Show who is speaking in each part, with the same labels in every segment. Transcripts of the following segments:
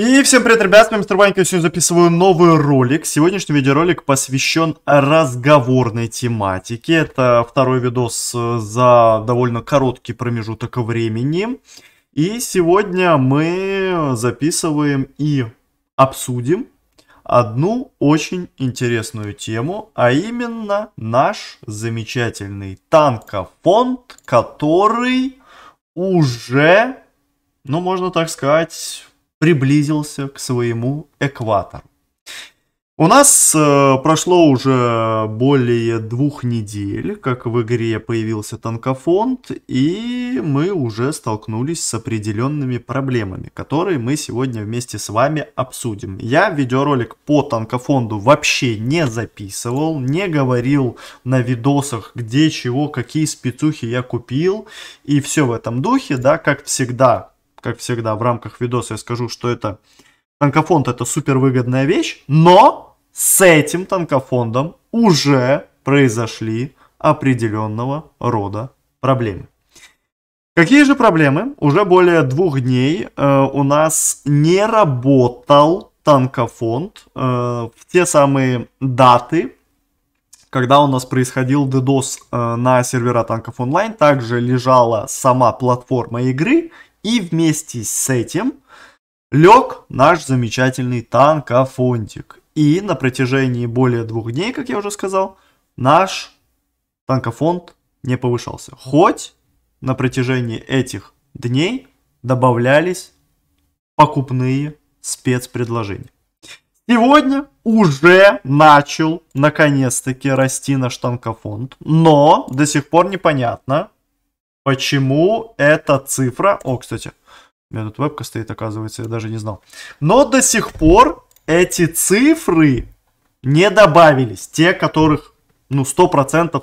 Speaker 1: И всем привет, ребят, с вами Мистер Ванька, сегодня записываю новый ролик. Сегодняшний видеоролик посвящен разговорной тематике. Это второй видос э, за довольно короткий промежуток времени. И сегодня мы записываем и обсудим одну очень интересную тему, а именно наш замечательный танкофонд, который уже, ну можно так сказать приблизился к своему экватору. У нас э, прошло уже более двух недель, как в игре появился танкофонд, и мы уже столкнулись с определенными проблемами, которые мы сегодня вместе с вами обсудим. Я видеоролик по танкофонду вообще не записывал, не говорил на видосах, где чего, какие спецухи я купил, и все в этом духе, да, как всегда, как всегда, в рамках видоса я скажу, что это танкофонд это супер выгодная вещь, но с этим танкофондом уже произошли определенного рода проблемы. Какие же проблемы? Уже более двух дней э, у нас не работал танкофонд э, в те самые даты, когда у нас происходил DDoS э, на сервера танков онлайн. Также лежала сама платформа игры и вместе с этим лег наш замечательный танкофонтик. И на протяжении более двух дней, как я уже сказал, наш танкофонд не повышался. Хоть на протяжении этих дней добавлялись покупные спецпредложения. Сегодня уже начал наконец-таки расти наш танкофонд, но до сих пор непонятно, почему эта цифра... О, кстати, у меня тут вебка стоит, оказывается, я даже не знал. Но до сих пор эти цифры не добавились. Те, которых, ну, 100%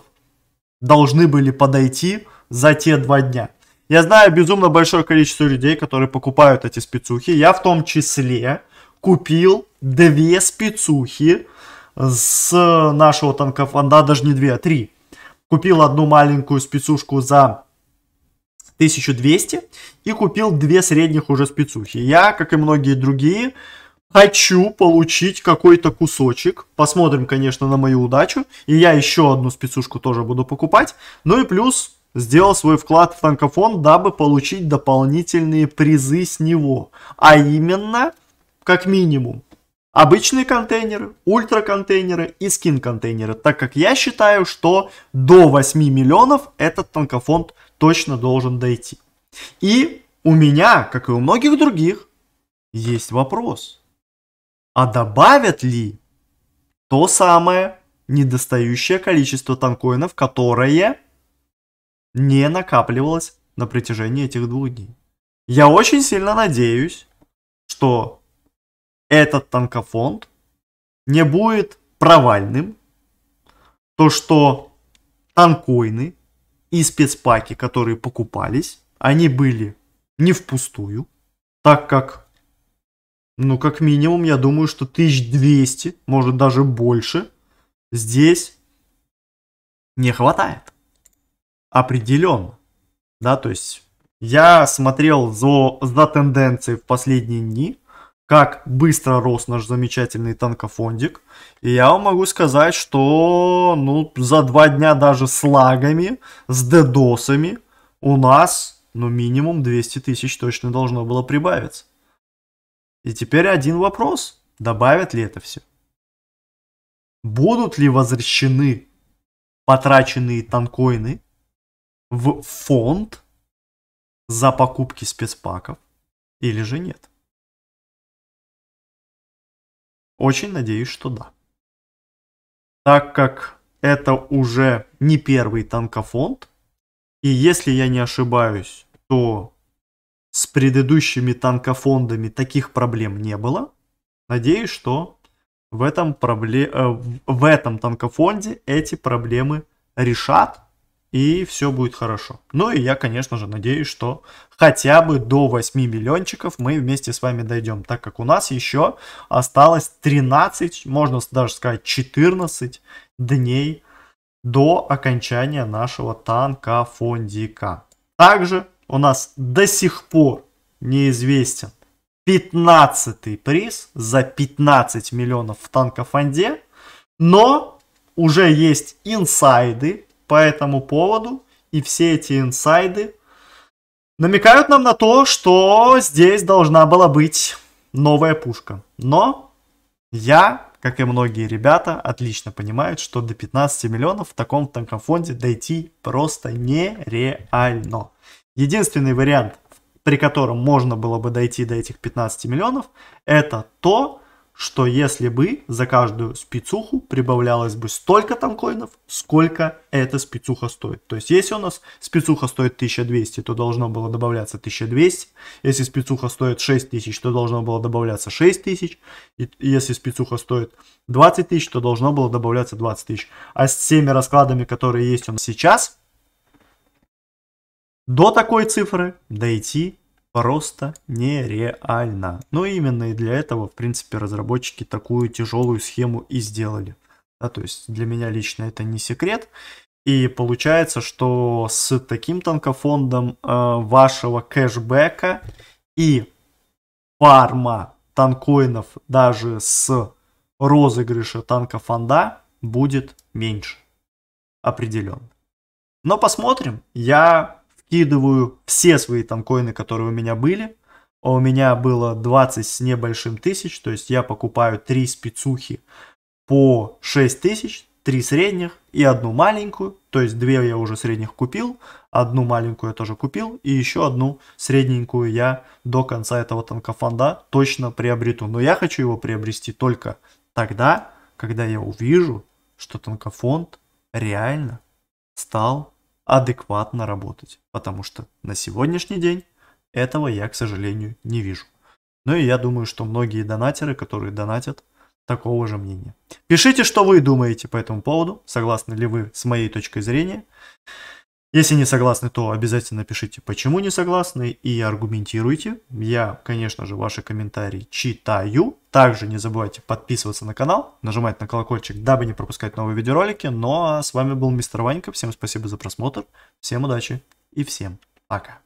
Speaker 1: должны были подойти за те два дня. Я знаю безумно большое количество людей, которые покупают эти спецухи. Я в том числе купил две спецухи с нашего танкофонда, даже не две, а три. Купил одну маленькую спецушку за 1200 и купил две средних уже спецухи. Я, как и многие другие, хочу получить какой-то кусочек. Посмотрим, конечно, на мою удачу. И я еще одну спецушку тоже буду покупать. Ну и плюс сделал свой вклад в танкофон, дабы получить дополнительные призы с него. А именно, как минимум, обычные контейнеры, ультра контейнеры и скин контейнеры. Так как я считаю, что до 8 миллионов этот танкофонд – точно должен дойти. И у меня, как и у многих других, есть вопрос. А добавят ли то самое недостающее количество танкоинов, которое не накапливалось на протяжении этих двух дней? Я очень сильно надеюсь, что этот танкофонд не будет провальным, то что танкоины и спецпаки, которые покупались, они были не впустую, так как, ну, как минимум, я думаю, что 1200, может даже больше, здесь не хватает. Определенно. Да, то есть я смотрел за, за тенденции в последние дни – как быстро рос наш замечательный танкофондик. И я вам могу сказать, что ну, за два дня даже с лагами, с дедосами у нас ну, минимум 200 тысяч точно должно было прибавиться. И теперь один вопрос. Добавят ли это все? Будут ли возвращены потраченные танкоины в фонд за покупки спецпаков или же нет? Очень надеюсь, что да. Так как это уже не первый танкофонд, и если я не ошибаюсь, то с предыдущими танкофондами таких проблем не было. Надеюсь, что в этом, пробле... Э, в этом танкофонде эти проблемы решат и все будет хорошо. Ну и я, конечно же, надеюсь, что хотя бы до 8 миллиончиков мы вместе с вами дойдем, так как у нас еще осталось 13, можно даже сказать 14 дней до окончания нашего танка фондика. Также у нас до сих пор неизвестен 15 приз за 15 миллионов в танкофонде, но уже есть инсайды, по этому поводу и все эти инсайды намекают нам на то, что здесь должна была быть новая пушка. Но я, как и многие ребята, отлично понимают, что до 15 миллионов в таком танкофонде дойти просто нереально. Единственный вариант, при котором можно было бы дойти до этих 15 миллионов, это то, что если бы за каждую спецуху прибавлялось бы столько танкоинов, сколько эта спецуха стоит. То есть, если у нас спецуха стоит 1200, то должно было добавляться 1200. Если спецуха стоит 6000, то должно было добавляться 6000. И если спецуха стоит 20 тысяч, то должно было добавляться 20 тысяч. А с теми раскладами, которые есть у нас сейчас, до такой цифры дойти просто нереально. Но именно и для этого, в принципе, разработчики такую тяжелую схему и сделали. Да, то есть для меня лично это не секрет. И получается, что с таким танкофондом э, вашего кэшбэка и фарма танкоинов даже с розыгрыша танкофонда будет меньше. Определенно. Но посмотрим. Я скидываю все свои там коины, которые у меня были. А у меня было 20 с небольшим тысяч, то есть я покупаю 3 спецухи по 6 тысяч, 3 средних и одну маленькую, то есть 2 я уже средних купил, одну маленькую я тоже купил, и еще одну средненькую я до конца этого танкофонда точно приобрету. Но я хочу его приобрести только тогда, когда я увижу, что танкофонд реально стал адекватно работать. Потому что на сегодняшний день этого я, к сожалению, не вижу. Ну и я думаю, что многие донатеры, которые донатят, такого же мнения. Пишите, что вы думаете по этому поводу, согласны ли вы с моей точкой зрения. Если не согласны, то обязательно пишите, почему не согласны и аргументируйте. Я, конечно же, ваши комментарии читаю. Также не забывайте подписываться на канал, нажимать на колокольчик, дабы не пропускать новые видеоролики. Ну а с вами был мистер Ванька. Всем спасибо за просмотр, всем удачи и всем пока.